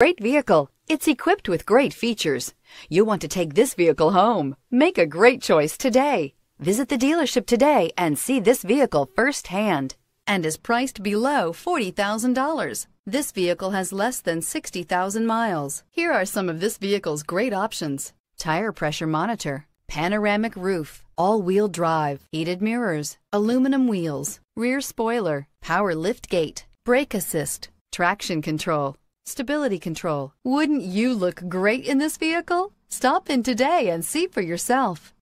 Great vehicle. It's equipped with great features. You want to take this vehicle home. Make a great choice today. Visit the dealership today and see this vehicle firsthand. And is priced below $40,000. This vehicle has less than 60,000 miles. Here are some of this vehicle's great options. Tire pressure monitor, panoramic roof, all-wheel drive, heated mirrors, aluminum wheels, rear spoiler, power lift gate, brake assist, traction control, Stability control. Wouldn't you look great in this vehicle? Stop in today and see for yourself.